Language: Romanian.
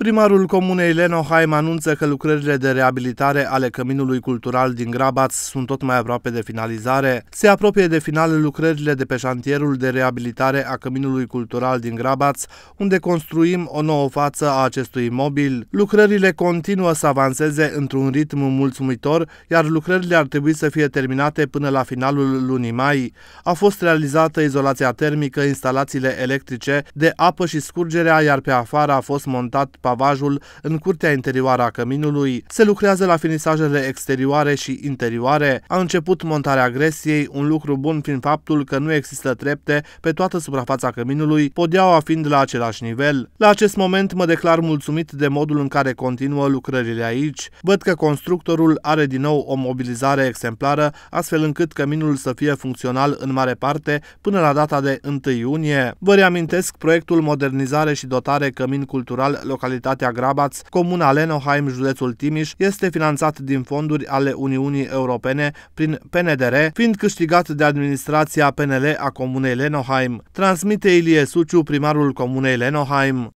Primarul comunei Lenoheim anunță că lucrările de reabilitare ale căminului cultural din Grabaț sunt tot mai aproape de finalizare. Se apropie de final lucrările de pe șantierul de reabilitare a căminului cultural din Grabaț, unde construim o nouă față a acestui imobil. Lucrările continuă să avanseze într-un ritm mulțumitor, iar lucrările ar trebui să fie terminate până la finalul lunii mai. A fost realizată izolația termică, instalațiile electrice de apă și scurgerea, iar pe afară a fost montat pavajul în curtea interioară a căminului. Se lucrează la finisajele exterioare și interioare. A început montarea agresiei, un lucru bun fiind faptul că nu există trepte pe toată suprafața căminului, podeaua fiind la același nivel. La acest moment mă declar mulțumit de modul în care continuă lucrările aici. Văd că constructorul are din nou o mobilizare exemplară, astfel încât căminul să fie funcțional în mare parte până la data de 1 iunie. Vă reamintesc proiectul Modernizare și dotare cămin cultural localității localitatea Grabaț, comuna Lenoheim, județul Timiș, este finanțat din fonduri ale Uniunii Europene prin PNDR, fiind câștigat de administrația PNL a comunei Lenoheim. Transmite Ilie Suciu, primarul comunei Lenoheim.